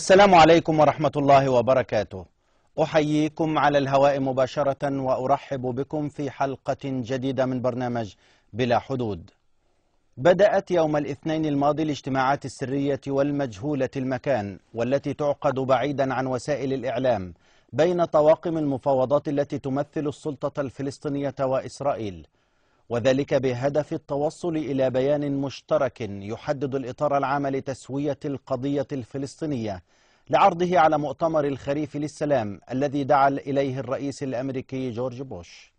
السلام عليكم ورحمة الله وبركاته أحييكم على الهواء مباشرة وأرحب بكم في حلقة جديدة من برنامج بلا حدود بدأت يوم الاثنين الماضي الاجتماعات السرية والمجهولة المكان والتي تعقد بعيدا عن وسائل الإعلام بين طواقم المفاوضات التي تمثل السلطة الفلسطينية وإسرائيل وذلك بهدف التوصل إلى بيان مشترك يحدد الإطار العام لتسوية القضية الفلسطينية لعرضه على مؤتمر الخريف للسلام الذي دعا إليه الرئيس الأمريكي جورج بوش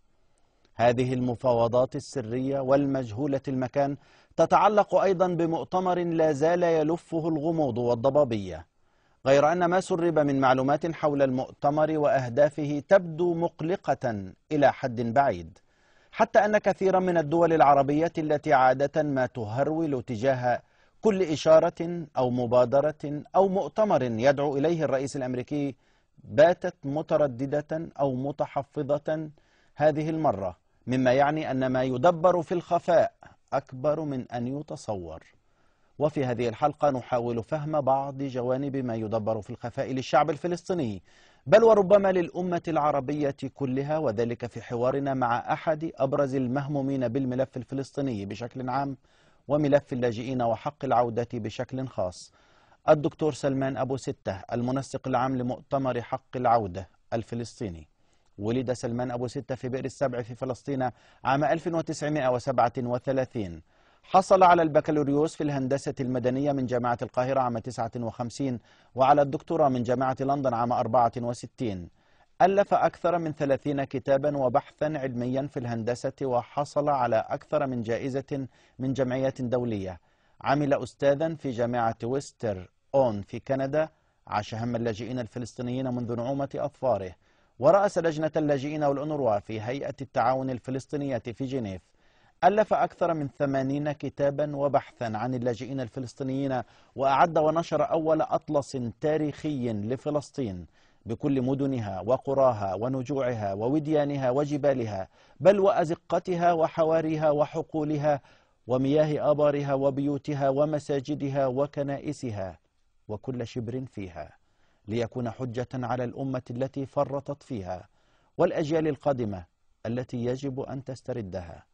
هذه المفاوضات السرية والمجهولة المكان تتعلق أيضا بمؤتمر لا زال يلفه الغموض والضبابية غير أن ما سرب من معلومات حول المؤتمر وأهدافه تبدو مقلقة إلى حد بعيد حتى أن كثيرا من الدول العربية التي عادة ما تهرول تجاه كل إشارة أو مبادرة أو مؤتمر يدعو إليه الرئيس الأمريكي باتت مترددة أو متحفظة هذه المرة مما يعني أن ما يدبر في الخفاء أكبر من أن يتصور وفي هذه الحلقة نحاول فهم بعض جوانب ما يدبر في الخفاء للشعب الفلسطيني بل وربما للأمة العربية كلها وذلك في حوارنا مع أحد أبرز المهمومين بالملف الفلسطيني بشكل عام وملف اللاجئين وحق العودة بشكل خاص الدكتور سلمان أبو ستة المنسق العام لمؤتمر حق العودة الفلسطيني ولد سلمان أبو ستة في بئر السبع في فلسطين عام 1937 حصل على البكالوريوس في الهندسة المدنية من جامعة القاهرة عام 59 وعلى الدكتوراه من جامعة لندن عام 64 ألف أكثر من 30 كتابا وبحثا علميا في الهندسة وحصل على أكثر من جائزة من جمعيات دولية عمل أستاذا في جامعة ويستر أون في كندا عاش هم اللاجئين الفلسطينيين منذ نعومة أظفاره ورأس لجنة اللاجئين والأنروا في هيئة التعاون الفلسطينية في جنيف ألف أكثر من ثمانين كتابا وبحثا عن اللاجئين الفلسطينيين وأعد ونشر أول أطلس تاريخي لفلسطين بكل مدنها وقراها ونجوعها ووديانها وجبالها بل وأزقتها وحواريها وحقولها ومياه آبارها وبيوتها ومساجدها وكنائسها وكل شبر فيها ليكون حجة على الأمة التي فرطت فيها والأجيال القادمة التي يجب أن تستردها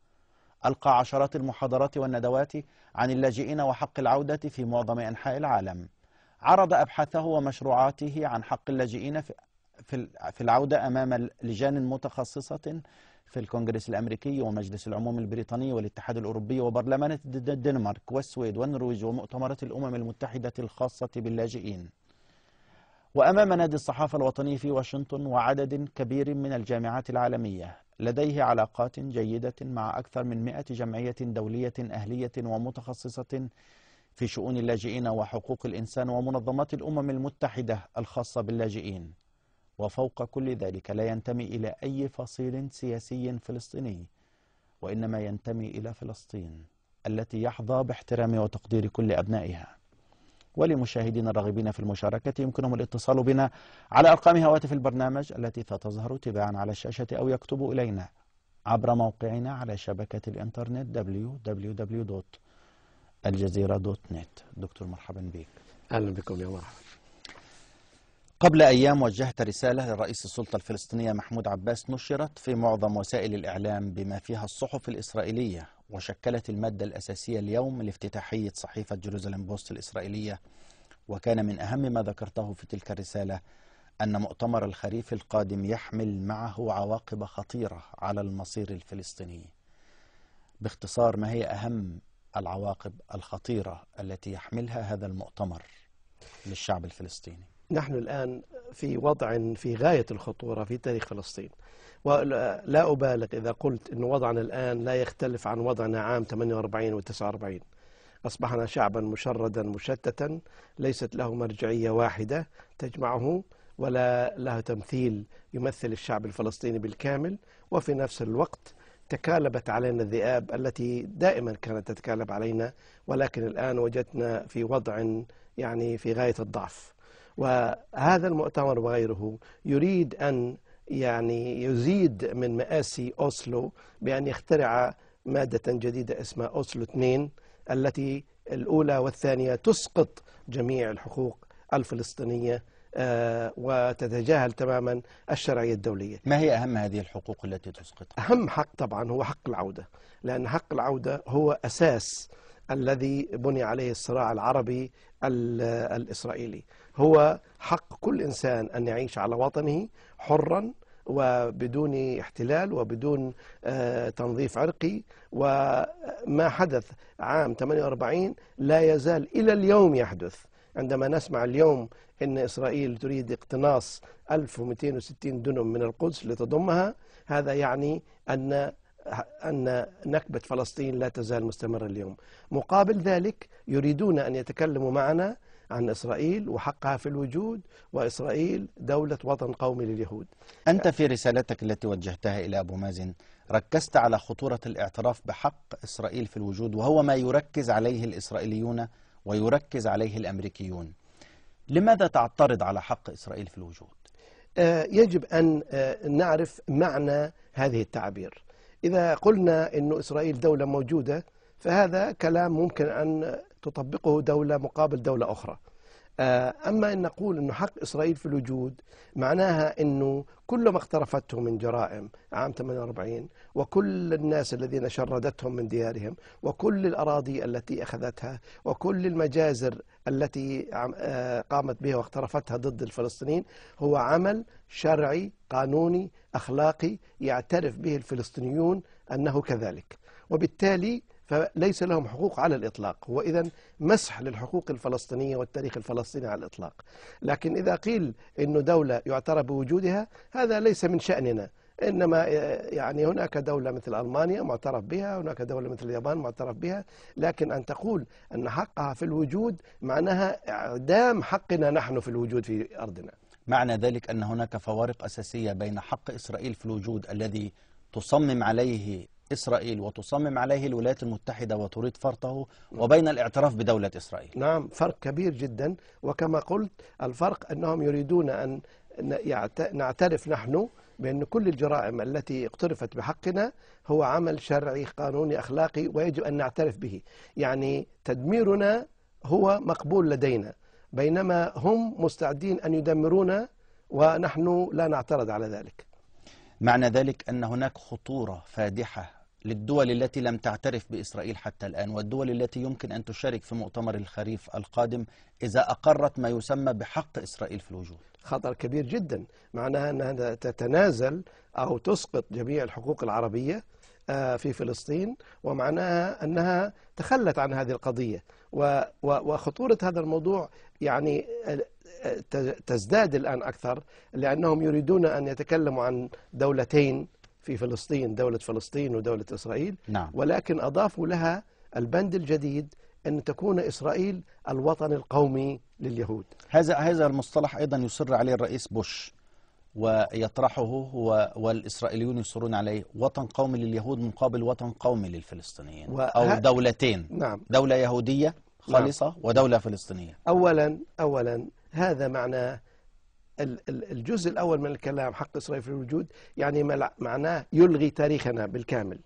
ألقى عشرات المحاضرات والندوات عن اللاجئين وحق العودة في معظم أنحاء العالم عرض أبحاثه ومشروعاته عن حق اللاجئين في العودة أمام لجان متخصصة في الكونغرس الأمريكي ومجلس العموم البريطاني والاتحاد الأوروبي وبرلمان الدنمارك والسويد والنرويج ومؤتمرات الأمم المتحدة الخاصة باللاجئين وأمام نادي الصحافة الوطني في واشنطن وعدد كبير من الجامعات العالمية لديه علاقات جيدة مع أكثر من 100 جمعية دولية أهلية ومتخصصة في شؤون اللاجئين وحقوق الإنسان ومنظمات الأمم المتحدة الخاصة باللاجئين وفوق كل ذلك لا ينتمي إلى أي فصيل سياسي فلسطيني وإنما ينتمي إلى فلسطين التي يحظى باحترام وتقدير كل أبنائها ولمشاهدينا الراغبين في المشاركة يمكنهم الاتصال بنا على أرقام هواتف البرنامج التي ستظهر تباعا على الشاشة أو يكتبوا إلينا عبر موقعنا على شبكة الإنترنت www.aljazeera.net دكتور مرحبا بك أهلا بكم يا مرحبا قبل أيام وجهت رسالة لرئيس السلطة الفلسطينية محمود عباس نشرت في معظم وسائل الإعلام بما فيها الصحف الإسرائيلية وشكلت المادة الأساسية اليوم لافتتاحية صحيفة جيروزالم بوست الإسرائيلية وكان من أهم ما ذكرته في تلك الرسالة أن مؤتمر الخريف القادم يحمل معه عواقب خطيرة على المصير الفلسطيني باختصار ما هي أهم العواقب الخطيرة التي يحملها هذا المؤتمر للشعب الفلسطيني نحن الآن في وضع في غاية الخطورة في تاريخ فلسطين ولا أبالغ إذا قلت أن وضعنا الآن لا يختلف عن وضعنا عام 48 و 49 أصبحنا شعبا مشردا مشتتا ليست له مرجعية واحدة تجمعه ولا له تمثيل يمثل الشعب الفلسطيني بالكامل وفي نفس الوقت تكالبت علينا الذئاب التي دائما كانت تتكالب علينا ولكن الآن وجدنا في وضع يعني في غاية الضعف وهذا المؤتمر وغيره يريد أن يعني يزيد من مآسي أوسلو بأن يخترع مادة جديدة اسمها أوسلو 2 التي الأولى والثانية تسقط جميع الحقوق الفلسطينية آه، وتتجاهل تماما الشرعية الدولية ما هي أهم هذه الحقوق التي تسقط؟ أهم حق طبعا هو حق العودة لأن حق العودة هو أساس الذي بني عليه الصراع العربي الإسرائيلي هو حق كل إنسان أن يعيش على وطنه حرا وبدون احتلال وبدون آه، تنظيف عرقي وما حدث عام 48 لا يزال إلى اليوم يحدث عندما نسمع اليوم أن إسرائيل تريد اقتناص 1260 دنم من القدس لتضمها هذا يعني أن أن نكبة فلسطين لا تزال مستمرة اليوم مقابل ذلك يريدون أن يتكلموا معنا عن إسرائيل وحقها في الوجود وإسرائيل دولة وطن قومي لليهود أنت في رسالتك التي وجهتها إلى أبو مازن ركزت على خطورة الاعتراف بحق إسرائيل في الوجود وهو ما يركز عليه الإسرائيليون ويركز عليه الأمريكيون لماذا تعترض على حق إسرائيل في الوجود؟ آه، يجب أن آه، نعرف معنى هذه التعبير إذا قلنا أن إسرائيل دولة موجودة فهذا كلام ممكن أن تطبقه دولة مقابل دولة أخرى آه، أما أن نقول أن حق إسرائيل في الوجود معناها أنه كل ما اقترفته من جرائم عام 48 وكل الناس الذين شردتهم من ديارهم وكل الأراضي التي أخذتها وكل المجازر التي آه، قامت بها واقترفتها ضد الفلسطينيين هو عمل شرعي قانوني أخلاقي يعترف به الفلسطينيون أنه كذلك وبالتالي فليس لهم حقوق على الإطلاق هو إذا مسح للحقوق الفلسطينية والتاريخ الفلسطيني على الإطلاق لكن إذا قيل أن دولة يعترف بوجودها هذا ليس من شأننا إنما آه، يعني هناك دولة مثل ألمانيا معترف بها هناك دولة مثل اليابان معترف بها لكن أن تقول أن حقها في الوجود معناها إعدام حقنا نحن في الوجود في أرضنا معنى ذلك أن هناك فوارق أساسية بين حق إسرائيل في الوجود الذي تصمم عليه إسرائيل وتصمم عليه الولايات المتحدة وتريد فرطه نعم. وبين الاعتراف بدولة إسرائيل نعم فرق كبير جدا وكما قلت الفرق أنهم يريدون أن نعترف نحن بأن كل الجرائم التي اقترفت بحقنا هو عمل شرعي قانوني أخلاقي ويجب أن نعترف به يعني تدميرنا هو مقبول لدينا بينما هم مستعدين أن يدمرونا ونحن لا نعترض على ذلك معنى ذلك أن هناك خطورة فادحة للدول التي لم تعترف بإسرائيل حتى الآن والدول التي يمكن أن تشارك في مؤتمر الخريف القادم إذا أقرت ما يسمى بحق إسرائيل في الوجود خطر كبير جدا معناها أنها تتنازل أو تسقط جميع الحقوق العربية آه، في فلسطين ومعناها أنها تخلت عن هذه القضية وخطورة هذا الموضوع يعني آه، آه، تزداد الآن أكثر لأنهم يريدون أن يتكلموا عن دولتين في فلسطين دولة فلسطين ودولة إسرائيل نعم. ولكن أضافوا لها البند الجديد أن تكون إسرائيل الوطن القومي لليهود هذا هذا المصطلح أيضا يصر عليه الرئيس بوش ويطرحه والإسرائيليون يصرون عليه وطن قومي لليهود مقابل وطن قومي للفلسطينيين أو دولتين نعم. دولة يهودية نعم. خالصة نعم. ودولة فلسطينية أولا أولا هذا معناه الجزء الأول من الكلام حق إسرائيل في الوجود يعني معناه يلغي تاريخنا بالكامل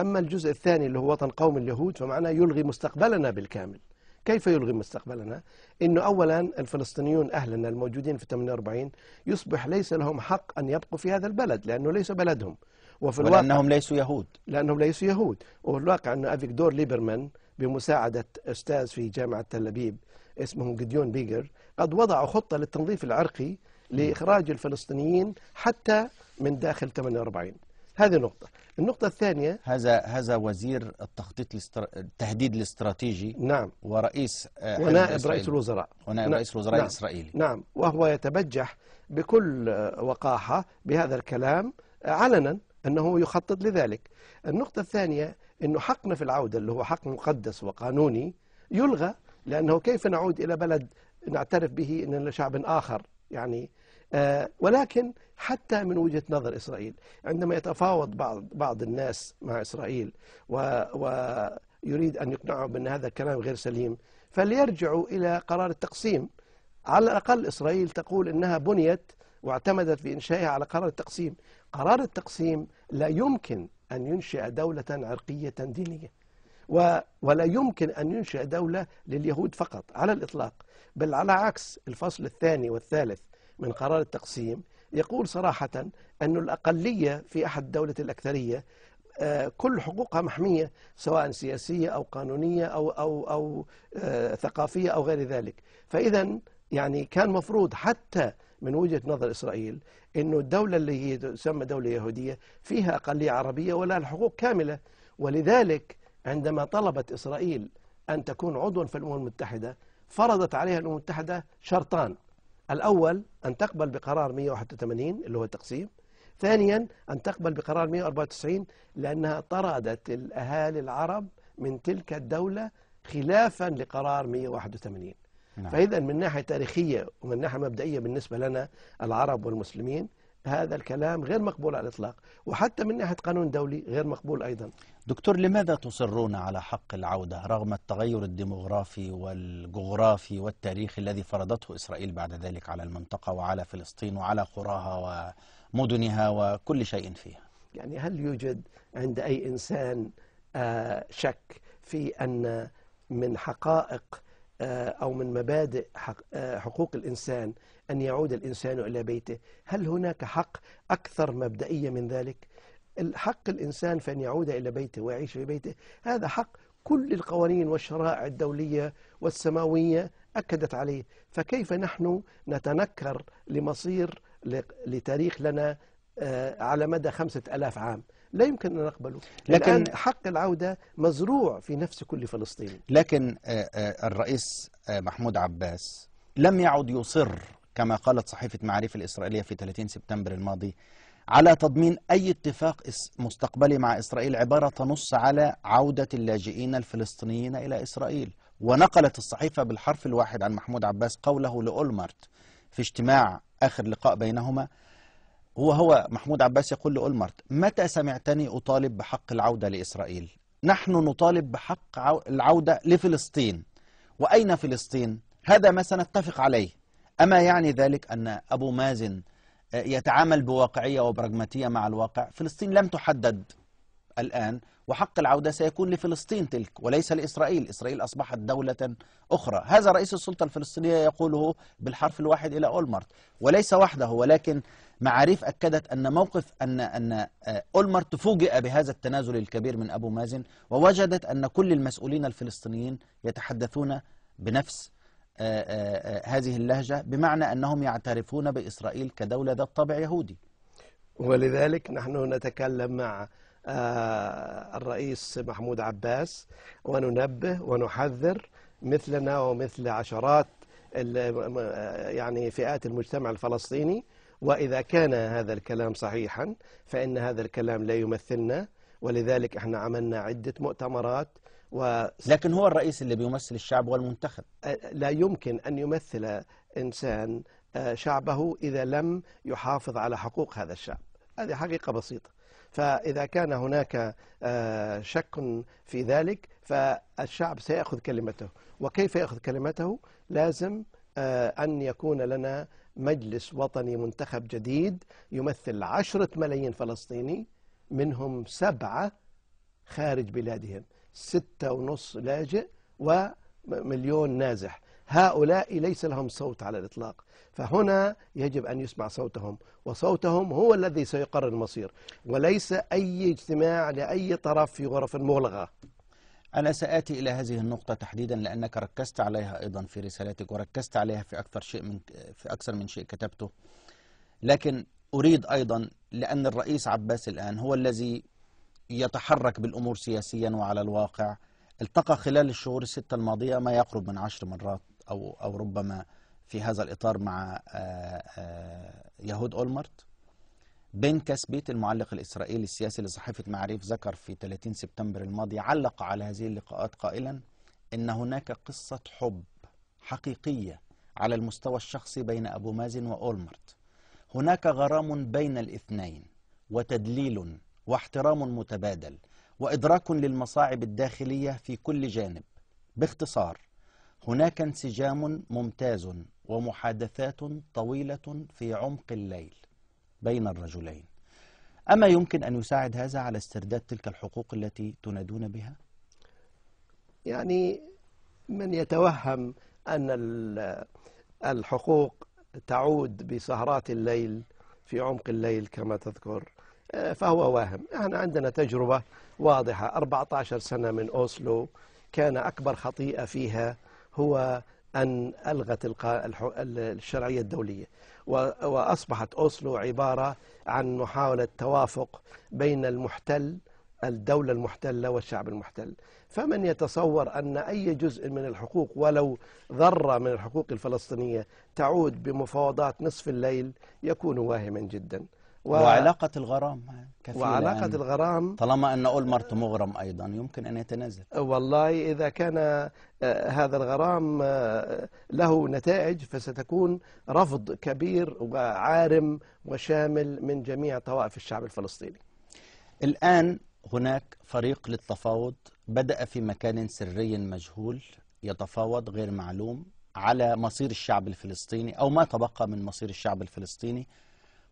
أما الجزء الثاني اللي هو وطن قوم اليهود فمعناه يلغي مستقبلنا بالكامل كيف يلغي مستقبلنا؟ أنه أولا الفلسطينيون أهلنا الموجودين في 48 يصبح ليس لهم حق أن يبقوا في هذا البلد لأنه ليس بلدهم وفي الواقع لأنهم ليسوا يهود لأنهم ليسوا يهود وفي الواقع أن أفيكدور ليبرمان بمساعدة أستاذ في جامعة تل أبيب اسمه جديون بيجر قد وضعوا خطة للتنظيف العرقي لإخراج الفلسطينيين حتى من داخل 48 هذه نقطة النقطة الثانية هذا هذا وزير التخطيط الاستر... التهديد الاستراتيجي نعم ورئيس آه، ونائب رئيس الوزراء ونائب نعم. رئيس الوزراء نعم. الإسرائيلي نعم وهو يتبجح بكل آه، وقاحة بهذا الكلام آه، علنا أنه يخطط لذلك النقطة الثانية أنه حقنا في العودة اللي هو حق مقدس وقانوني يلغى لأنه كيف نعود إلى بلد نعترف به أننا شعب آخر يعني آه، ولكن حتى من وجهة نظر إسرائيل عندما يتفاوض بعض, بعض الناس مع إسرائيل و ويريد أن يقنعهم بأن هذا الكلام غير سليم فليرجعوا إلى قرار التقسيم على الأقل إسرائيل تقول أنها بنيت واعتمدت في إنشائها على قرار التقسيم قرار التقسيم لا يمكن أن ينشئ دولة عرقية دينية ولا يمكن أن ينشأ دولة لليهود فقط على الإطلاق بل على عكس الفصل الثاني والثالث من قرار التقسيم يقول صراحة أن الأقلية في أحد دولة الأكثرية آه، كل حقوقها محمية سواء سياسية أو قانونية أو, أو, أو آه، ثقافية أو غير ذلك فإذا يعني كان مفروض حتى من وجهة نظر إسرائيل أنه الدولة اللي هي تسمى دولة يهودية فيها أقلية عربية ولها الحقوق كاملة ولذلك عندما طلبت إسرائيل أن تكون عضوا في الأمم المتحدة فرضت عليها الأمم المتحدة شرطان الأول أن تقبل بقرار 181 اللي هو التقسيم ثانيا أن تقبل بقرار 194 لأنها طردت الأهالي العرب من تلك الدولة خلافا لقرار 181 نعم. فإذا من ناحية تاريخية ومن ناحية مبدئية بالنسبة لنا العرب والمسلمين هذا الكلام غير مقبول على الإطلاق وحتى من ناحية قانون دولي غير مقبول أيضا دكتور لماذا تصرون على حق العودة رغم التغير الديمغرافي والجغرافي والتاريخي الذي فرضته إسرائيل بعد ذلك على المنطقة وعلى فلسطين وعلى قراها ومدنها وكل شيء فيها يعني هل يوجد عند أي إنسان آه، شك في أن من حقائق آه، أو من مبادئ آه، حقوق الإنسان أن يعود الإنسان إلى بيته هل هناك حق أكثر مبدئية من ذلك؟ الحق الإنسان فأن يعود إلى بيته ويعيش في بيته هذا حق كل القوانين والشرائع الدولية والسماوية أكدت عليه فكيف نحن نتنكر لمصير لتاريخ لنا آه، على مدى خمسة ألاف عام لا يمكن أن نقبله لكن حق العودة مزروع في نفس كل فلسطيني لكن آه، آه، الرئيس محمود عباس لم يعد يصر كما قالت صحيفة معارف الإسرائيلية في 30 سبتمبر الماضي على تضمين أي اتفاق مستقبلي مع إسرائيل عبارة تنص على عودة اللاجئين الفلسطينيين إلى إسرائيل ونقلت الصحيفة بالحرف الواحد عن محمود عباس قوله لأولمرت في اجتماع آخر لقاء بينهما هو هو محمود عباس يقول لأولمرت متى سمعتني أطالب بحق العودة لإسرائيل نحن نطالب بحق العودة لفلسطين وأين فلسطين هذا ما سنتفق عليه أما يعني ذلك أن أبو مازن آه، يتعامل بواقعية وبراجماتية مع الواقع فلسطين لم تحدد الآن وحق العودة سيكون لفلسطين تلك وليس لإسرائيل إسرائيل أصبحت دولة أخرى هذا رئيس السلطة الفلسطينية يقوله بالحرف الواحد إلى أولمرت وليس وحده ولكن معاريف أكدت أن موقف أن أن آه، أولمرت فوجئ بهذا التنازل الكبير من أبو مازن ووجدت أن كل المسؤولين الفلسطينيين يتحدثون بنفس آه، آه، آه، هذه اللهجة بمعنى أنهم يعترفون بإسرائيل كدولة ذات طابع يهودي ولذلك نحن نتكلم مع الرئيس محمود عباس وننبه ونحذر مثلنا ومثل عشرات يعني فئات المجتمع الفلسطيني وإذا كان هذا الكلام صحيحا فإن هذا الكلام لا يمثلنا ولذلك احنا عملنا عدة مؤتمرات و... لكن هو الرئيس اللي بيمثل الشعب والمنتخب لا يمكن أن يمثل إنسان شعبه إذا لم يحافظ على حقوق هذا الشعب هذه حقيقة بسيطة فإذا كان هناك شك في ذلك فالشعب سيأخذ كلمته وكيف يأخذ كلمته لازم أن يكون لنا مجلس وطني منتخب جديد يمثل عشرة ملايين فلسطيني منهم سبعة خارج بلادهم ستة ونص لاجئ ومليون نازح هؤلاء ليس لهم صوت على الإطلاق فهنا يجب أن يسمع صوتهم وصوتهم هو الذي سيقرر المصير وليس أي اجتماع لأي طرف في غرف مغلقة أنا سآتي إلى هذه النقطة تحديدا لأنك ركزت عليها أيضا في رسالتك وركزت عليها في أكثر شيء من في أكثر من شيء كتبته لكن أريد أيضا لأن الرئيس عباس الآن هو الذي يتحرك بالأمور سياسيا وعلى الواقع التقى خلال الشهور الستة الماضية ما يقرب من عشر مرات أو, أو ربما في هذا الإطار مع آه، آه، يهود أولمرت بن كاسبيت المعلق الإسرائيلي السياسي لصحيفة معريف ذكر في 30 سبتمبر الماضي علق على هذه اللقاءات قائلا إن هناك قصة حب حقيقية على المستوى الشخصي بين أبو مازن وأولمرت هناك غرام بين الاثنين وتدليل واحترام متبادل وإدراك للمصاعب الداخلية في كل جانب باختصار هناك انسجام ممتاز ومحادثات طويلة في عمق الليل بين الرجلين أما يمكن أن يساعد هذا على استرداد تلك الحقوق التي تنادون بها؟ يعني من يتوهم أن الحقوق تعود بسهرات الليل في عمق الليل كما تذكر فهو واهم احنا عندنا تجربة واضحة 14 سنة من أوسلو كان أكبر خطيئة فيها هو أن ألغت الشرعية الدولية وأصبحت أوسلو عبارة عن محاولة توافق بين المحتل الدولة المحتلة والشعب المحتل فمن يتصور أن أي جزء من الحقوق ولو ذرة من الحقوق الفلسطينية تعود بمفاوضات نصف الليل يكون واهما جدا و... وعلاقة الغرام كفيلة وعلاقة يعني الغرام طالما أن أولمرت مغرم أيضا يمكن أن يتنازل والله إذا كان آه، هذا الغرام آه، له نتائج فستكون رفض كبير وعارم وشامل من جميع طوائف الشعب الفلسطيني الآن هناك فريق للتفاوض بدأ في مكان سري مجهول يتفاوض غير معلوم على مصير الشعب الفلسطيني أو ما تبقى من مصير الشعب الفلسطيني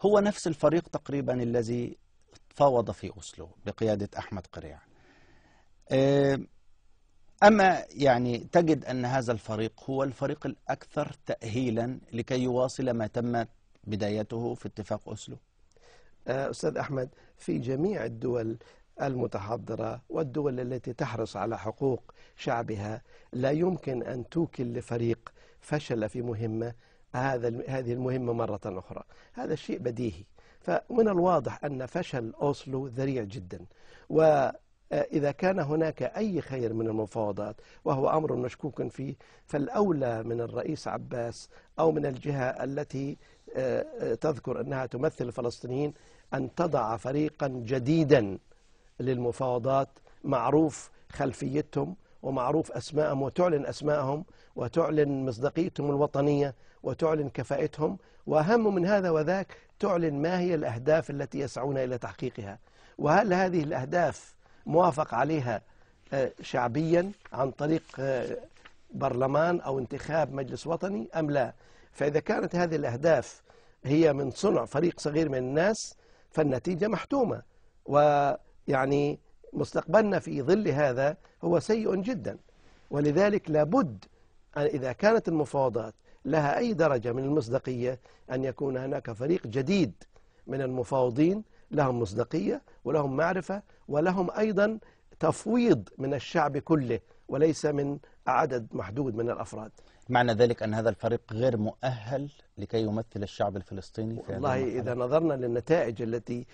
هو نفس الفريق تقريبا الذي فاوض في أسلو بقيادة أحمد قريع آه، أما يعني تجد أن هذا الفريق هو الفريق الأكثر تأهيلا لكي يواصل ما تم بدايته في اتفاق أسلو آه، أستاذ أحمد في جميع الدول المتحضرة والدول التي تحرص على حقوق شعبها لا يمكن أن توكل لفريق فشل في مهمة هذا هذه المهمة مرة أخرى هذا شيء بديهي فمن الواضح أن فشل أوسلو ذريع جدا و إذا كان هناك أي خير من المفاوضات وهو أمر مشكوك فيه فالأولى من الرئيس عباس أو من الجهة التي آه، آه، تذكر أنها تمثل الفلسطينيين أن تضع فريقا جديدا للمفاوضات معروف خلفيتهم ومعروف أسماءهم وتعلن أسماءهم وتعلن مصداقيتهم الوطنية وتعلن كفاءتهم وأهم من هذا وذاك تعلن ما هي الأهداف التي يسعون إلى تحقيقها وهل هذه الأهداف موافق عليها آه، شعبيا عن طريق آه، برلمان أو انتخاب مجلس وطني أم لا فإذا كانت هذه الأهداف هي من صنع فريق صغير من الناس فالنتيجة محتومة ويعني مستقبلنا في ظل هذا هو سيء جدا ولذلك لابد أن إذا كانت المفاوضات لها أي درجة من المصداقية أن يكون هناك فريق جديد من المفاوضين لهم مصداقية ولهم معرفة ولهم أيضا تفويض من الشعب كله وليس من عدد محدود من الأفراد معنى ذلك أن هذا الفريق غير مؤهل لكي يمثل الشعب الفلسطيني في والله إذا نظرنا للنتائج التي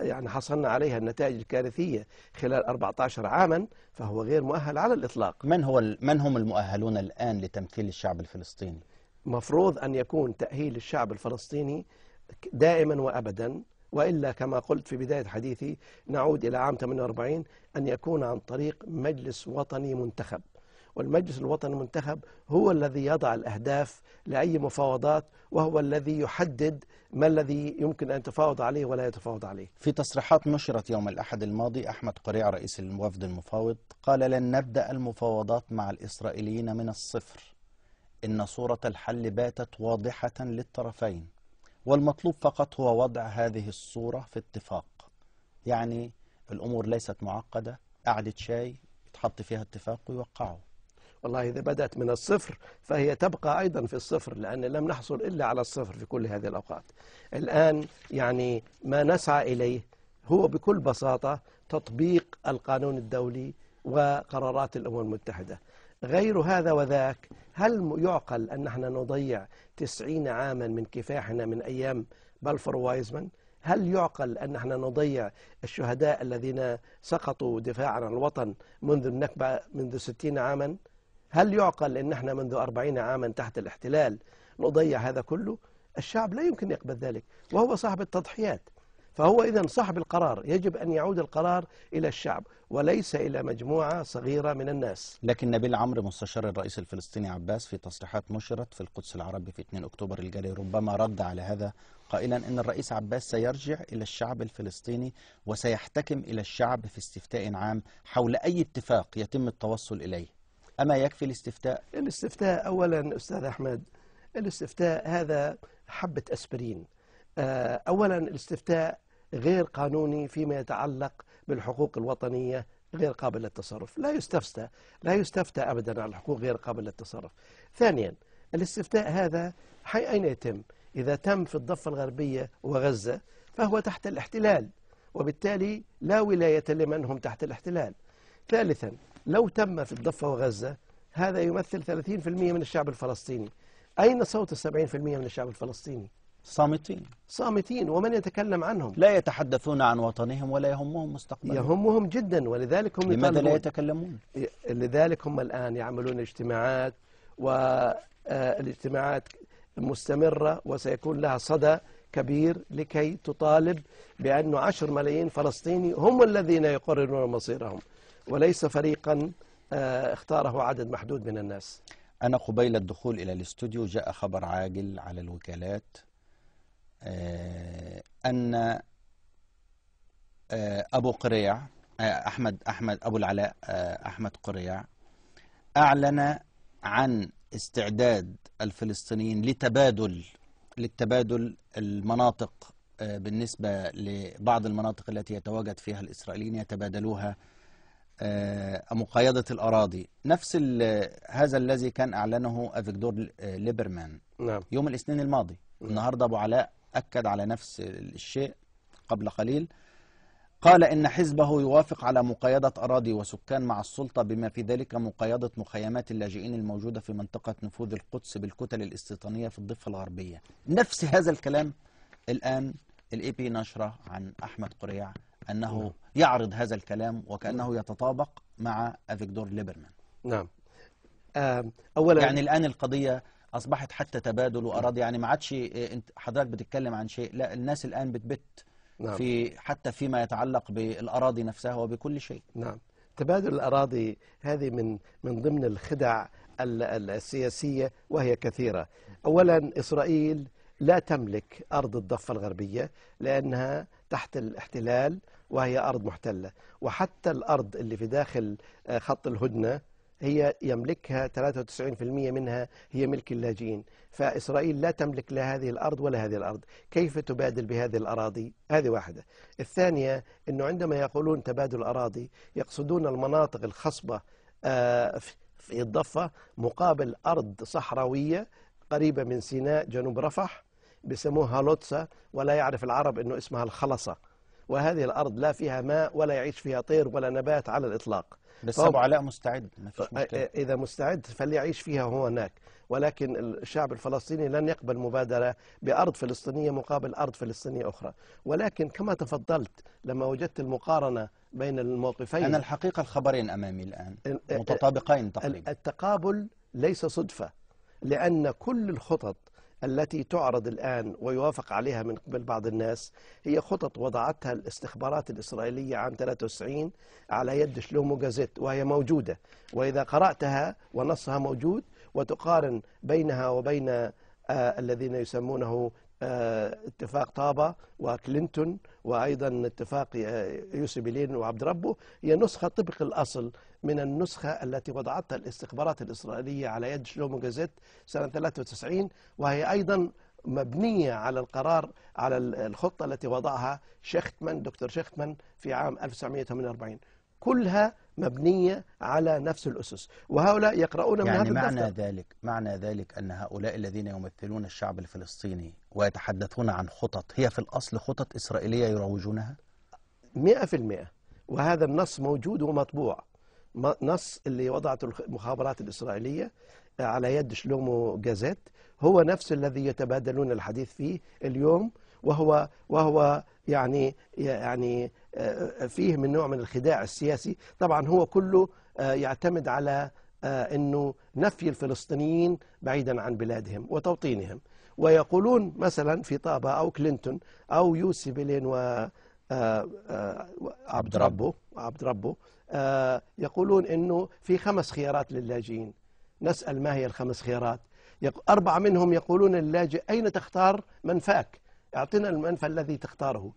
يعني حصلنا عليها النتائج الكارثية خلال 14 عاما فهو غير مؤهل على الإطلاق من, هو من هم المؤهلون الآن لتمثيل الشعب الفلسطيني؟ مفروض أن يكون تأهيل الشعب الفلسطيني دائما وأبدا وإلا كما قلت في بداية حديثي نعود إلى عام 48 أن يكون عن طريق مجلس وطني منتخب والمجلس الوطني المنتخب هو الذي يضع الأهداف لأي مفاوضات وهو الذي يحدد ما الذي يمكن أن تفاوض عليه ولا يتفاوض عليه في تصريحات نشرت يوم الأحد الماضي أحمد قريع رئيس الوفد المفاوض قال لن نبدأ المفاوضات مع الإسرائيليين من الصفر إن صورة الحل باتت واضحة للطرفين والمطلوب فقط هو وضع هذه الصورة في اتفاق يعني الأمور ليست معقدة قعدة شاي يتحط فيها اتفاق ويوقعه والله إذا بدأت من الصفر فهي تبقى أيضا في الصفر لأن لم نحصل إلا على الصفر في كل هذه الأوقات الآن يعني ما نسعى إليه هو بكل بساطة تطبيق القانون الدولي وقرارات الأمم المتحدة غير هذا وذاك هل يعقل أن نحن نضيع تسعين عاما من كفاحنا من أيام بلفور وايزمان هل يعقل أن نحن نضيع الشهداء الذين سقطوا دفاعا عن الوطن منذ النكبة منذ ستين عاما هل يعقل أن احنا منذ أربعين عاما تحت الاحتلال نضيع هذا كله الشعب لا يمكن يقبل ذلك وهو صاحب التضحيات فهو إذا صاحب القرار يجب أن يعود القرار إلى الشعب وليس إلى مجموعة صغيرة من الناس لكن نبيل عمرو مستشار الرئيس الفلسطيني عباس في تصريحات نشرت في القدس العربي في 2 أكتوبر الجاري ربما رد على هذا قائلا أن الرئيس عباس سيرجع إلى الشعب الفلسطيني وسيحتكم إلى الشعب في استفتاء عام حول أي اتفاق يتم التوصل إليه أما يكفي الاستفتاء؟ الاستفتاء أولا أستاذ أحمد الاستفتاء هذا حبة أسبرين آه، أولا الاستفتاء غير قانوني فيما يتعلق بالحقوق الوطنية غير قابل للتصرف لا يستفتى لا يستفتى أبدا على الحقوق غير قابل للتصرف ثانيا الاستفتاء هذا حي أين يتم إذا تم في الضفة الغربية وغزة فهو تحت الاحتلال وبالتالي لا ولاية لمن هم تحت الاحتلال ثالثا لو تم في الضفة وغزة هذا يمثل 30% من الشعب الفلسطيني أين صوت ال 70% من الشعب الفلسطيني؟ صامتين صامتين ومن يتكلم عنهم لا يتحدثون عن وطنهم ولا يهمهم مستقبلهم يهمهم جدا ولذلك هم لماذا لا يتكلمون لذلك هم الآن يعملون اجتماعات والاجتماعات آه، مستمرة وسيكون لها صدى كبير لكي تطالب بأن 10 ملايين فلسطيني هم الذين يقررون مصيرهم وليس فريقا آه، اختاره عدد محدود من الناس أنا قبيل الدخول إلى الاستوديو جاء خبر عاجل على الوكالات آه، أن آه، أبو قريع أحمد أحمد أبو العلاء أحمد قريع أعلن عن استعداد الفلسطينيين لتبادل للتبادل المناطق آه، بالنسبة لبعض المناطق التي يتواجد فيها الإسرائيليين يتبادلوها آه، مقايضة الأراضي نفس هذا الذي كان أعلنه أفيجدور آه، ليبرمان نعم. يوم الاثنين الماضي نعم. النهاردة أبو علاء أكد على نفس الشيء قبل قليل قال إن حزبه يوافق على مقايضة أراضي وسكان مع السلطة بما في ذلك مقايضة مخيمات اللاجئين الموجودة في منطقة نفوذ القدس بالكتل الاستيطانية في الضفة الغربية نفس هذا الكلام الآن الاي بي نشرة عن أحمد قريع أنه يعرض هذا الكلام وكأنه نعم. يتطابق مع أفيكدور ليبرمان نعم أولا يعني الآن القضية أصبحت حتى تبادل وأراضي يعني ما عادش آه، حضرتك بتتكلم عن شيء لا الناس الآن بتبت نعم. في حتى فيما يتعلق بالأراضي نفسها وبكل شيء نعم تبادل الأراضي هذه من من ضمن الخدع السياسية وهي كثيرة أولا إسرائيل لا تملك أرض الضفة الغربية لأنها تحت الاحتلال وهي أرض محتلة وحتى الأرض اللي في داخل آه، خط الهدنة هي يملكها 93% منها هي ملك اللاجئين فإسرائيل لا تملك لا هذه الأرض ولا هذه الأرض كيف تبادل بهذه الأراضي هذه واحدة الثانية أنه عندما يقولون تبادل أراضي يقصدون المناطق الخصبة آه، في الضفة مقابل أرض صحراوية قريبة من سيناء جنوب رفح بيسموها لوتسا ولا يعرف العرب أنه اسمها الخلصة وهذه الأرض لا فيها ماء ولا يعيش فيها طير ولا نبات على الإطلاق بس ابو علاء مستعد مفيش مشكله اذا مستعد فليعيش فيها هو هناك ولكن الشعب الفلسطيني لن يقبل مبادره بارض فلسطينيه مقابل ارض فلسطينيه اخرى ولكن كما تفضلت لما وجدت المقارنه بين الموقفين انا الحقيقه الخبرين امامي الان متطابقين تقريبا التقابل ليس صدفه لان كل الخطط التي تعرض الآن ويوافق عليها من قبل بعض الناس هي خطط وضعتها الاستخبارات الإسرائيلية عام 93 على يد شلومو جازيت وهي موجودة وإذا قرأتها ونصها موجود وتقارن بينها وبين آه الذين يسمونه آه اتفاق طابة وكلينتون وأيضا اتفاق آه، يوسي بيلين وعبد ربه هي نسخة طبق الأصل من النسخة التي وضعتها الاستخبارات الإسرائيلية على يد شلومو جازيت سنة 93 وهي أيضا مبنية على القرار على الخطة التي وضعها شيختمان دكتور شيختمان في عام 1948 كلها مبنية على نفس الأسس وهؤلاء يقرؤون يعني من هذا معنى الدفتر. ذلك معنى ذلك أن هؤلاء الذين يمثلون الشعب الفلسطيني ويتحدثون عن خطط هي في الأصل خطط إسرائيلية يروجونها؟ مئة في المئة وهذا النص موجود ومطبوع نص اللي وضعته المخابرات الإسرائيلية آه، على يد شلومو جازيت هو نفس الذي يتبادلون الحديث فيه اليوم وهو وهو يعني يعني آه، فيه من نوع من الخداع السياسي طبعا هو كله آه، يعتمد على انه نفي الفلسطينيين بعيدا عن بلادهم وتوطينهم ويقولون مثلا في طابا او كلينتون او يوسي بيلين و عبد ربه عبد ربه آه، يقولون أنه في خمس خيارات للاجئين نسأل ما هي الخمس خيارات أربعة منهم يقولون للاجئ أين تختار منفاك أعطنا المنفى الذي تختاره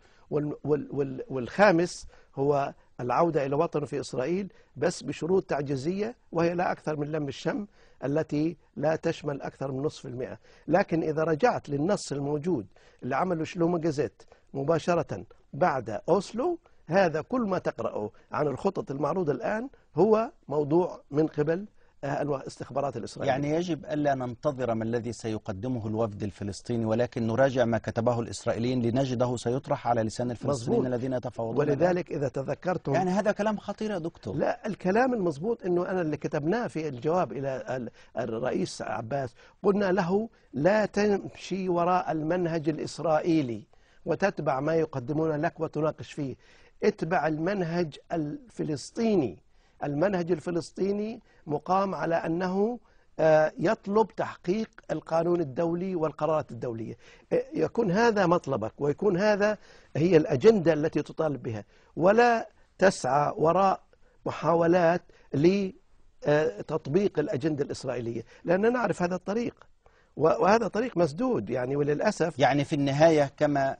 والخامس هو العودة إلى وطنه في إسرائيل بس بشروط تعجيزية وهي لا أكثر من لم الشم التي لا تشمل أكثر من نصف المئة لكن إذا رجعت للنص الموجود اللي عمله شلومو جازيت مباشرة بعد أوسلو هذا كل ما تقرأه عن الخطط المعروضة الآن هو موضوع من قبل آه، الاستخبارات الإسرائيلية يعني يجب ألا ننتظر ما الذي سيقدمه الوفد الفلسطيني ولكن نراجع ما كتبه الإسرائيليين لنجده سيطرح على لسان الفلسطينيين الذين تفاوضوا ولذلك إذا تذكرتم يعني هذا كلام خطير يا دكتور لا الكلام المضبوط أنه أنا اللي كتبناه في الجواب إلى الرئيس عباس قلنا له لا تمشي وراء المنهج الإسرائيلي وتتبع ما يقدمون لك وتناقش فيه اتبع المنهج الفلسطيني المنهج الفلسطيني مقام على أنه آه، يطلب تحقيق القانون الدولي والقرارات الدولية آه، يكون هذا مطلبك ويكون هذا هي الأجندة التي تطالب بها ولا تسعى وراء محاولات لتطبيق آه، الأجندة الإسرائيلية لأننا نعرف هذا الطريق وهذا طريق مسدود يعني وللأسف يعني في النهاية كما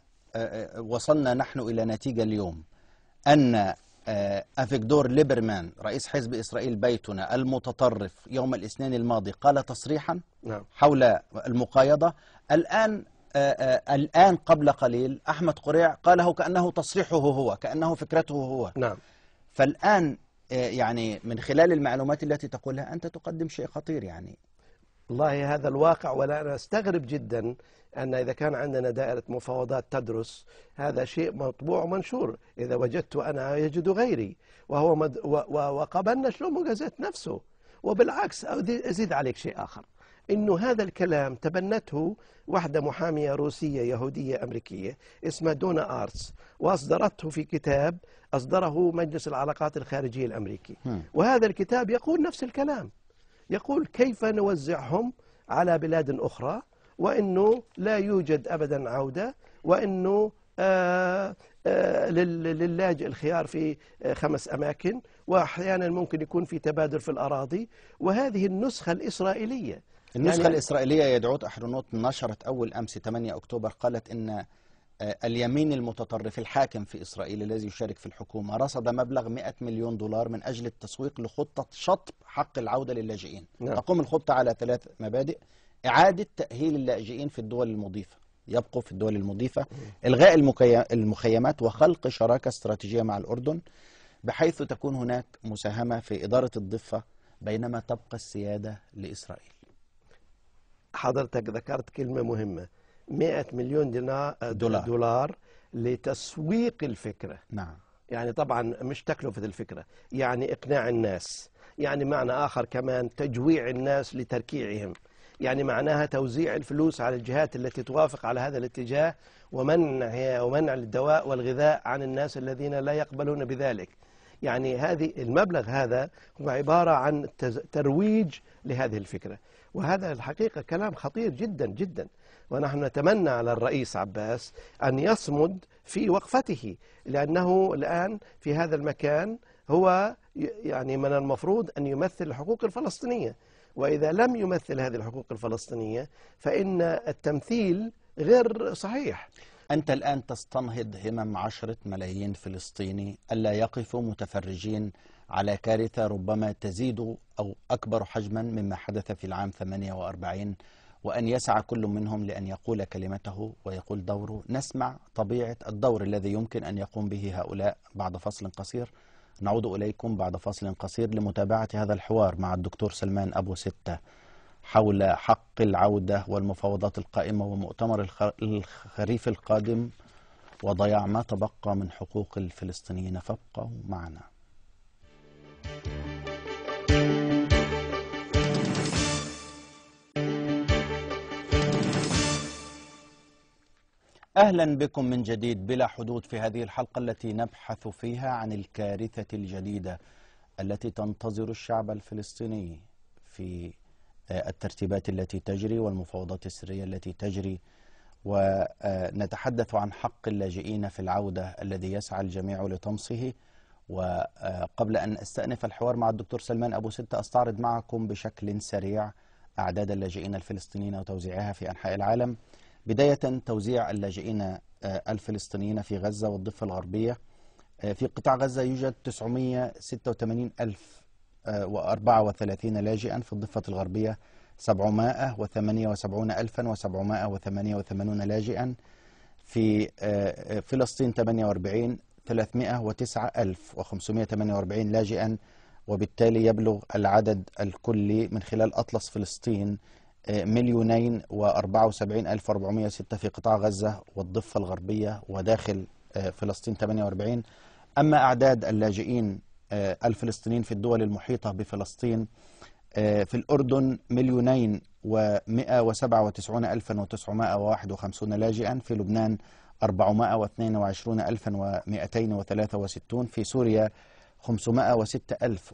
وصلنا نحن إلى نتيجة اليوم أن آه، أفيجدور ليبرمان رئيس حزب إسرائيل بيتنا المتطرف يوم الاثنين الماضي قال تصريحا نعم. حول المقايضة الآن آآ آه، آآ آه، الآن قبل قليل أحمد قريع قاله كأنه تصريحه هو كأنه فكرته هو نعم. فالآن يعني من خلال المعلومات التي تقولها أنت تقدم شيء خطير يعني والله هذا الواقع ولا أنا أستغرب جدا أن إذا كان عندنا دائرة مفاوضات تدرس هذا شيء مطبوع ومنشور إذا وجدت أنا يجد غيري وهو مد وقبلنا شلومو جازيت نفسه وبالعكس أزيد عليك شيء آخر انه هذا الكلام تبنته واحده محاميه روسيه يهوديه امريكيه اسمها دونا ارتس واصدرته في كتاب اصدره مجلس العلاقات الخارجيه الامريكي وهذا الكتاب يقول نفس الكلام يقول كيف نوزعهم على بلاد اخرى وأنه لا يوجد أبدا عودة وأنه آه، آه، للاجئ الخيار في آه، خمس أماكن وأحيانا ممكن يكون في تبادل في الأراضي وهذه النسخة الإسرائيلية النسخة يعني الإسرائيلية يا دعوت أحرنوت نشرت أول أمس 8 أكتوبر قالت أن اليمين المتطرف الحاكم في إسرائيل الذي يشارك في الحكومة رصد مبلغ 100 مليون دولار من أجل التسويق لخطة شطب حق العودة للاجئين نعم. تقوم الخطة على ثلاث مبادئ إعادة تأهيل اللاجئين في الدول المضيفة يبقوا في الدول المضيفة إلغاء المخيمات وخلق شراكة استراتيجية مع الأردن بحيث تكون هناك مساهمة في إدارة الضفة بينما تبقى السيادة لإسرائيل حضرتك ذكرت كلمة مهمة 100 مليون دينار دولار, دولار لتسويق الفكرة نعم يعني طبعا مش تكلفة الفكرة يعني إقناع الناس يعني معنى آخر كمان تجويع الناس لتركيعهم يعني معناها توزيع الفلوس على الجهات التي توافق على هذا الاتجاه ومنع ومنع الدواء والغذاء عن الناس الذين لا يقبلون بذلك يعني هذه المبلغ هذا هو عبارة عن ترويج لهذه الفكرة وهذا الحقيقة كلام خطير جدا جدا ونحن نتمنى على الرئيس عباس أن يصمد في وقفته لأنه الآن في هذا المكان هو يعني من المفروض أن يمثل الحقوق الفلسطينية وإذا لم يمثل هذه الحقوق الفلسطينية فإن التمثيل غير صحيح أنت الآن تستنهض همم عشرة ملايين فلسطيني ألا يقفوا متفرجين على كارثة ربما تزيد أو أكبر حجما مما حدث في العام 48 وأن يسعى كل منهم لأن يقول كلمته ويقول دوره نسمع طبيعة الدور الذي يمكن أن يقوم به هؤلاء بعد فصل قصير نعود إليكم بعد فاصل قصير لمتابعة هذا الحوار مع الدكتور سلمان أبو ستة حول حق العودة والمفاوضات القائمة ومؤتمر الخريف القادم وضياع ما تبقى من حقوق الفلسطينيين فابقوا معنا. thank you أهلا بكم من جديد بلا حدود في هذه الحلقة التي نبحث فيها عن الكارثة الجديدة التي تنتظر الشعب الفلسطيني في آه، الترتيبات التي تجري والمفاوضات السرية التي تجري ونتحدث عن حق اللاجئين في العودة الذي يسعى الجميع لطمسه وقبل أن أستأنف الحوار مع الدكتور سلمان أبو ستة أستعرض معكم بشكل سريع أعداد اللاجئين الفلسطينيين وتوزيعها في أنحاء العالم بداية توزيع اللاجئين آه، الفلسطينيين في غزة والضفة الغربية آه، في قطاع غزة يوجد 986 ألف آه، و34 لاجئا في الضفة الغربية 778 ألفا و788 لاجئا في فلسطين 48 309 ألف و548 لاجئا وبالتالي يبلغ العدد الكلي من خلال أطلس فلسطين مليونين و74 الف في قطاع غزة والضفة الغربية وداخل آه، فلسطين 48 أما أعداد اللاجئين آه، الفلسطينيين في الدول المحيطة بفلسطين آه، في الأردن مليونين و197951 لاجئا في لبنان 422263 في سوريا 506000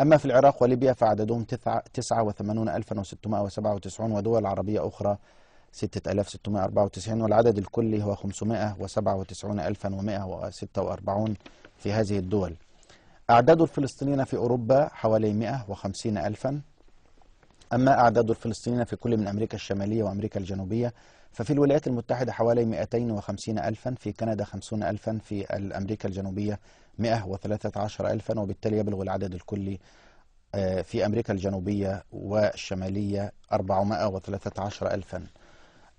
أما في العراق وليبيا فعددهم 89697 ودول عربية أخرى 6694 والعدد الكلي هو 597146 في هذه الدول أعداد الفلسطينيين في أوروبا حوالي 150 ألفا أما أعداد الفلسطينيين في كل من أمريكا الشمالية وأمريكا الجنوبية ففي الولايات المتحدة حوالي 250 ألفا في كندا 50 ألفا في أمريكا الجنوبية 113 ألفا وبالتالي يبلغ العدد الكلي آه، في أمريكا الجنوبية والشمالية 413 ألفا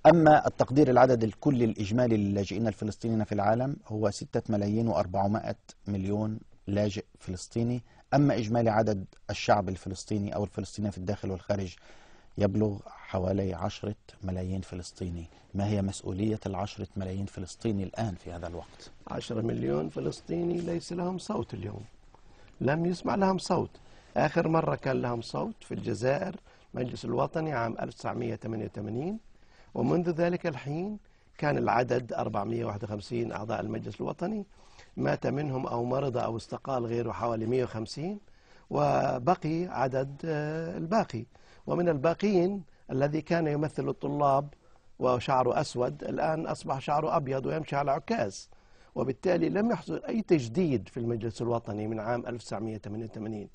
أما التقدير العدد الكلي الإجمالي للاجئين الفلسطينيين في العالم هو 6 ملايين و400 مليون لاجئ فلسطيني أما إجمالي عدد الشعب الفلسطيني أو الفلسطينيين في الداخل والخارج يبلغ حوالي عشرة ملايين فلسطيني ما هي مسؤولية العشرة ملايين فلسطيني الآن في هذا الوقت؟ عشرة مليون فلسطيني ليس لهم صوت اليوم لم يسمع لهم صوت آخر مرة كان لهم صوت في الجزائر مجلس الوطني عام 1988 ومنذ ذلك الحين كان العدد 451 أعضاء المجلس الوطني مات منهم أو مرض أو استقال غيره حوالي 150 وبقي عدد آه، الباقي ومن الباقين الذي كان يمثل الطلاب وشعره أسود الآن أصبح شعره أبيض ويمشي على عكاز وبالتالي لم يحصل أي تجديد في المجلس الوطني من عام 1988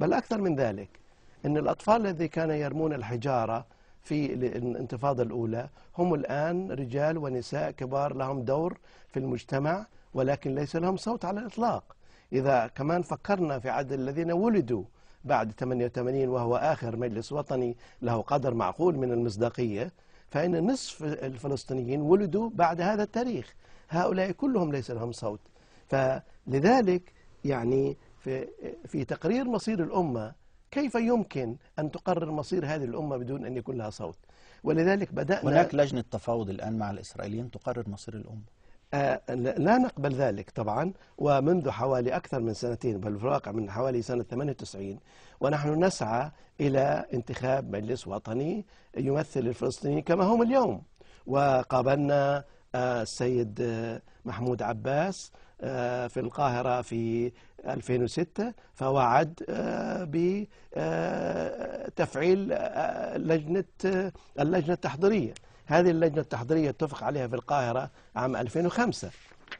بل أكثر من ذلك أن الأطفال الذي كانوا يرمون الحجارة في الانتفاضة الأولى هم الآن رجال ونساء كبار لهم دور في المجتمع ولكن ليس لهم صوت على الإطلاق إذا كمان فكرنا في عدد الذين ولدوا بعد 88 وهو آخر مجلس وطني له قدر معقول من المصداقية فإن نصف الفلسطينيين ولدوا بعد هذا التاريخ هؤلاء كلهم ليس لهم صوت فلذلك يعني في, في تقرير مصير الأمة كيف يمكن أن تقرر مصير هذه الأمة بدون أن يكون لها صوت ولذلك بدأنا هناك لجنة تفاوض الآن مع الإسرائيليين تقرر مصير الأمة آه، لا نقبل ذلك طبعا ومنذ حوالي أكثر من سنتين بل في الواقع من حوالي سنة 98 ونحن نسعى إلى انتخاب مجلس وطني يمثل الفلسطينيين كما هم اليوم وقابلنا آه، السيد آه، محمود عباس في القاهرة في 2006 فوعد بتفعيل لجنة اللجنة التحضيرية هذه اللجنة التحضيرية اتفق عليها في القاهرة عام 2005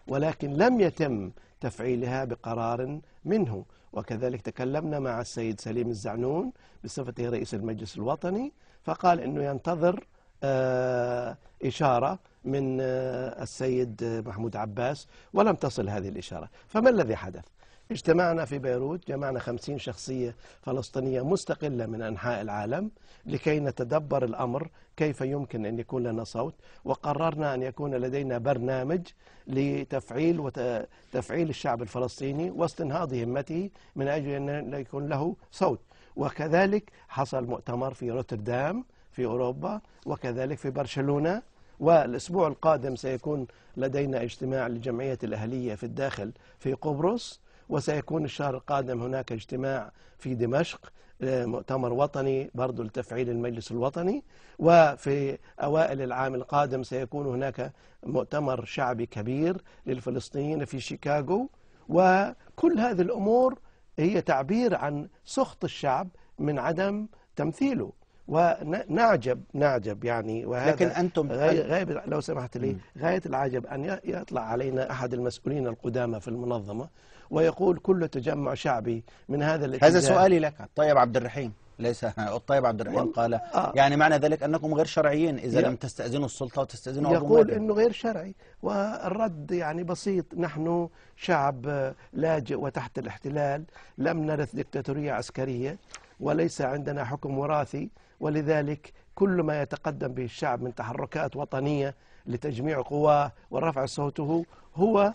ولكن لم يتم تفعيلها بقرار منه وكذلك تكلمنا مع السيد سليم الزعنون بصفته رئيس المجلس الوطني فقال أنه ينتظر آه، إشارة من آه، السيد محمود عباس ولم تصل هذه الإشارة فما الذي حدث؟ اجتمعنا في بيروت جمعنا خمسين شخصية فلسطينية مستقلة من أنحاء العالم لكي نتدبر الأمر كيف يمكن أن يكون لنا صوت وقررنا أن يكون لدينا برنامج لتفعيل وتفعيل الشعب الفلسطيني واستنهاض همته من أجل أن يكون له صوت وكذلك حصل مؤتمر في روتردام في أوروبا وكذلك في برشلونة والأسبوع القادم سيكون لدينا اجتماع لجمعية الأهلية في الداخل في قبرص وسيكون الشهر القادم هناك اجتماع في دمشق آه، مؤتمر وطني برضو لتفعيل المجلس الوطني وفي أوائل العام القادم سيكون هناك مؤتمر شعبي كبير للفلسطينيين في شيكاغو وكل هذه الأمور هي تعبير عن سخط الشعب من عدم تمثيله ونعجب نعجب يعني وهذا لكن انتم غاية غاية لو سمحت لي غايه العجب ان يطلع علينا احد المسؤولين القدامى في المنظمه ويقول كل تجمع شعبي من هذا الاتجاه هذا سؤالي لك الطيب عبد الرحيم ليس الطيب عبد الرحيم و... قال آه. يعني معنى ذلك أنكم غير شرعيين إذا ي... لم تستأذنوا السلطة وتستأذنوا يقول أنه غير شرعي والرد يعني بسيط نحن شعب لاجئ وتحت الاحتلال لم نرث دكتاتورية عسكرية وليس عندنا حكم وراثي ولذلك كل ما يتقدم به الشعب من تحركات وطنية لتجميع قواه ورفع صوته هو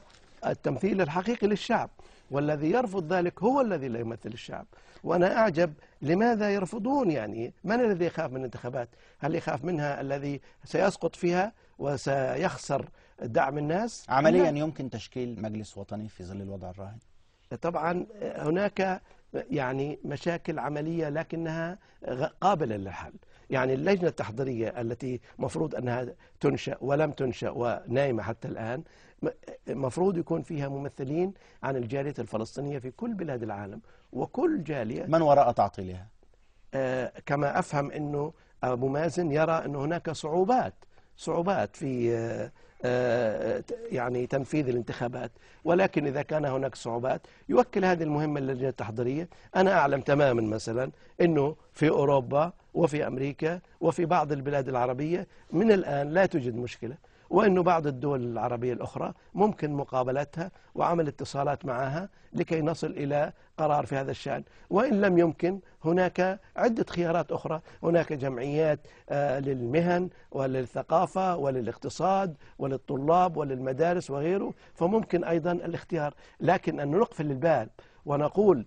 التمثيل الحقيقي للشعب والذي يرفض ذلك هو الذي لا يمثل الشعب وأنا أعجب لماذا يرفضون يعني من الذي يخاف من الانتخابات هل يخاف منها الذي سيسقط فيها وسيخسر دعم الناس عمليا يمكن تشكيل مجلس وطني في ظل الوضع الراهن طبعا هناك يعني مشاكل عملية لكنها قابلة للحل يعني اللجنة التحضيرية التي مفروض أنها تنشأ ولم تنشأ ونايمة حتى الآن مفروض يكون فيها ممثلين عن الجالية الفلسطينية في كل بلاد العالم وكل جالية من وراء تعطيلها؟ آه كما أفهم أنه أبو مازن يرى أن هناك صعوبات صعوبات في آه آه يعني تنفيذ الانتخابات ولكن إذا كان هناك صعوبات يوكل هذه المهمة للجنة التحضيرية أنا أعلم تماما مثلا أنه في أوروبا وفي أمريكا وفي بعض البلاد العربية من الآن لا توجد مشكلة وأنه بعض الدول العربية الأخرى ممكن مقابلتها وعمل اتصالات معها لكي نصل إلى قرار في هذا الشأن وإن لم يمكن هناك عدة خيارات أخرى هناك جمعيات آه، للمهن وللثقافة وللاقتصاد وللطلاب وللمدارس وغيره فممكن أيضا الاختيار لكن أن نقفل الباب ونقول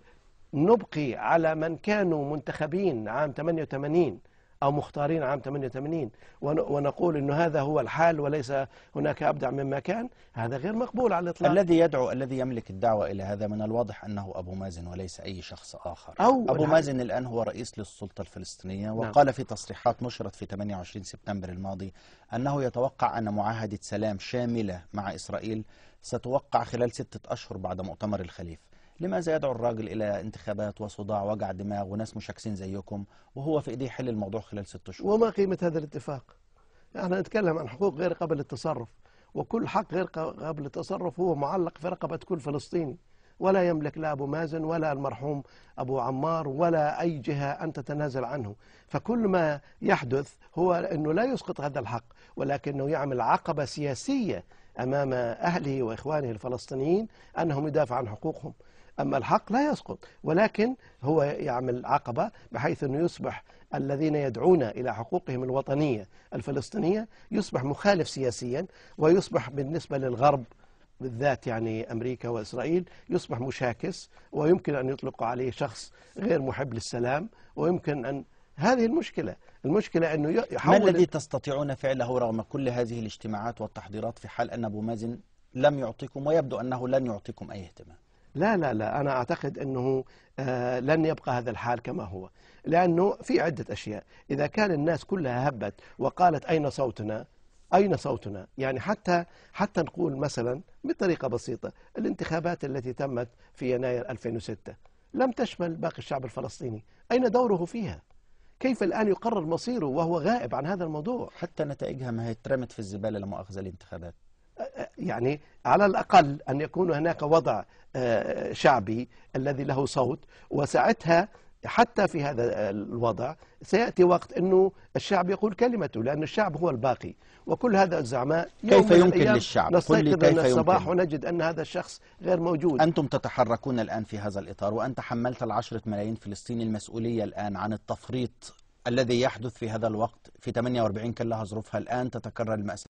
نبقي على من كانوا منتخبين عام 88 أو مختارين عام 88 ونقول أن هذا هو الحال وليس هناك أبدع مما كان هذا غير مقبول على الإطلاق الذي يدعو الذي يملك الدعوة إلى هذا من الواضح أنه أبو مازن وليس أي شخص آخر أو أبو مازن الآن هو رئيس للسلطة الفلسطينية نعم. وقال نعم. في تصريحات نشرت في 28 سبتمبر الماضي أنه يتوقع أن معاهدة سلام شاملة مع إسرائيل ستوقع خلال ستة أشهر بعد مؤتمر الخليفة لماذا يدعو الراجل إلى انتخابات وصداع وجع دماغ وناس مشاكسين زيكم وهو في إيديه يحل الموضوع خلال ست شهور وما قيمة هذا الاتفاق احنا نتكلم عن حقوق غير قابلة للتصرف وكل حق غير قابل للتصرف هو معلق في رقبة كل فلسطيني ولا يملك لا أبو مازن ولا المرحوم أبو عمار ولا أي جهة أن تتنازل عنه فكل ما يحدث هو أنه لا يسقط هذا الحق ولكنه يعمل عقبة سياسية أمام أهله وإخوانه الفلسطينيين أنهم يدافعوا عن حقوقهم أما الحق لا يسقط ولكن هو يعمل عقبة بحيث أنه يصبح الذين يدعون إلى حقوقهم الوطنية الفلسطينية يصبح مخالف سياسيا ويصبح بالنسبة للغرب بالذات يعني أمريكا وإسرائيل يصبح مشاكس ويمكن أن يطلقوا عليه شخص غير محب للسلام ويمكن أن هذه المشكلة المشكلة أنه يحول ما الذي تستطيعون فعله رغم كل هذه الاجتماعات والتحضيرات في حال أن أبو مازن لم يعطيكم ويبدو أنه لن يعطيكم أي اهتمام لا لا لا أنا أعتقد أنه آه، لن يبقى هذا الحال كما هو لأنه في عدة أشياء إذا كان الناس كلها هبت وقالت أين صوتنا أين صوتنا يعني حتى حتى نقول مثلا بطريقة بسيطة الانتخابات التي تمت في يناير 2006 لم تشمل باقي الشعب الفلسطيني أين دوره فيها كيف الآن يقرر مصيره وهو غائب عن هذا الموضوع حتى نتائجها ما هي ترمت في الزبالة لمؤاخذة الانتخابات يعني على الأقل أن يكون هناك وضع آه، شعبي الذي له صوت وساعتها حتى في هذا الوضع سيأتي وقت أنه الشعب يقول كلمته لأن الشعب هو الباقي وكل هذا الزعماء كيف يمكن للشعب نستيقظ كيف الصباح يمكن. ونجد أن هذا الشخص غير موجود أنتم تتحركون الآن في هذا الإطار وأنت حملت العشرة ملايين فلسطيني المسؤولية الآن عن التفريط الذي يحدث في هذا الوقت في 48 كان لها ظروفها الآن تتكرر المأساة